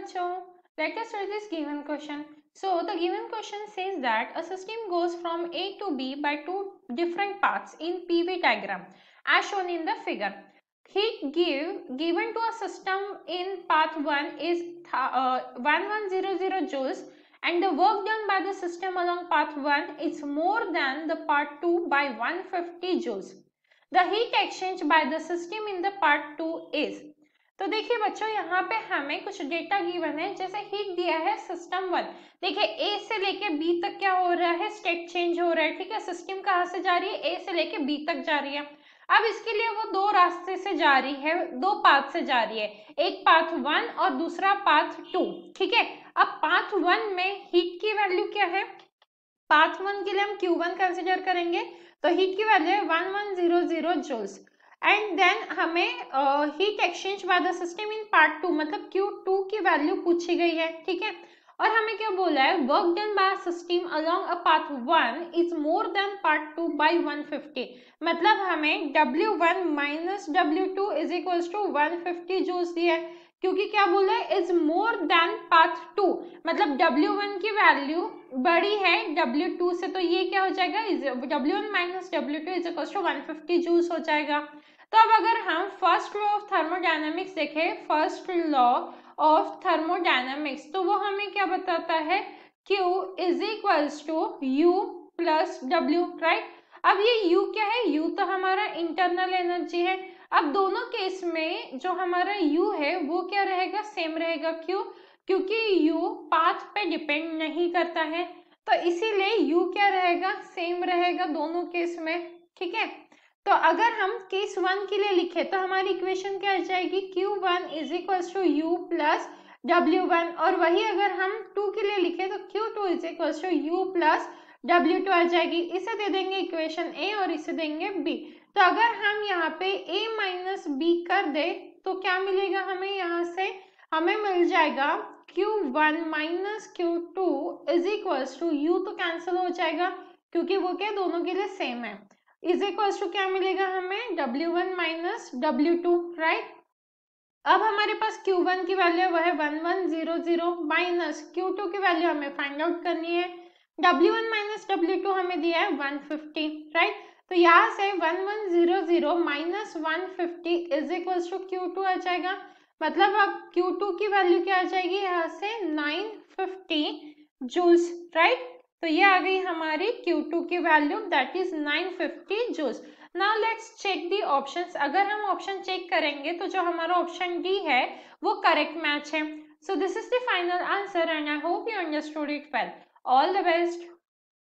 बच्चों let us solve this given question so the given question says that a system goes from a to b by two different paths in pv diagram as shown in the figure heat give given to a system in path 1 is uh, 1100 joules and the work done by the system along path 1 is more than the part 2 by 150 joules. The heat exchange by the system in the part 2 is तो देखिए बच्चों यहाँ पे हमें कुछ data given है जैसे heat दिया है सिस्टम वन देखिए ए से लेके बी तक क्या हो रहा है स्टेट चेंज हो रहा है ठीक है सिस्टम कहाँ से जा रही है ए से लेके बी तक जा रही है अब इसके लिए वो दो रास्ते से जा रही है दो पाथ से जा रही है एक पाथ वन और दूसरा पाथ टू ठीक है अब पाथ वन में हीट की वैल्यू क्या है पाथ वन के लिए हम क्यू वन कंसिडर करेंगे तो हीट की वैल्यू है one one zero zero joules and then हमें heat exchange by the system in part two मतलब क्यू टू की वैल्यू पूछी गई है ठीक है और हमें क्या बोला है work done by system along a part one is more than part two by 150 मतलब हमें W1 one minus W two is equal to one fifty जूस दिया है क्योंकि क्या बोला है is more than part two मतलब W1 की वैल्यू बड़ी है W2 से तो ये क्या हो जाएगा W1 one minus W two is equal to one fifty जूस हो जाएगा तो अब अगर हम फर्स्ट लॉ ऑफ थर्मोडाइनमिक्स देखें फर्स्ट लॉ ऑफ थर्मोडाइनमिक्स तो वो हमें क्या बताता है Q is equals to U plus W right अब ये U क्या है U तो हमारा इंटरनल एनर्जी है अब दोनों केस में जो हमारा U है वो क्या रहेगा सेम रहेगा क्यों क्योंकि U पाथ पे डिपेंड नहीं करता है तो इसीलिए U क्या रहेगा सेम रहेगा दोनों केस में ठीक है तो अगर हम केस वन के लिए लिखे तो हमारी इक्वेशन क्या आ जाएगी Q one is equal to U plus W one और वही अगर हम टू के लिए लिखे तो Q two is equal to U plus W two आ जाएगी इसे दे देंगे इक्वेशन ए और इसे देंगे बी तो अगर हम यहाँ पे ए माइनस बी कर दे तो क्या मिलेगा हमें यहाँ से हमें मिल जाएगा Q one minus Q two is equal to U तो कैंसिल हो जाएगा क्योंकि वो क्या दोनों के लिए सेम है इज इक्वल टू क्या मिलेगा हमें W one minus W two right अब हमारे पास Q1 की वैल्यू वह one one zero zero minus Q two की वैल्यू हमें फाइंड आउट करनी है W1 वन माइनस डब्ल्यू हमें दिया है 150 राइट तो यहाँ से one one zero zero minus one fifty is equal to Q two आ जाएगा मतलब अब Q2 की वैल्यू क्या आ जाएगी यहाँ से 950 फिफ्टी जूस राइट right? तो ये आ गई हमारी Q2 की वैल्यू दैट इज 950 जूस now let's check the option अगर हम ऑप्शन चेक करेंगे तो जो हमारा ऑप्शन डी है वो करेक्ट मैच है so this is the final answer and I hope you understood it well all the best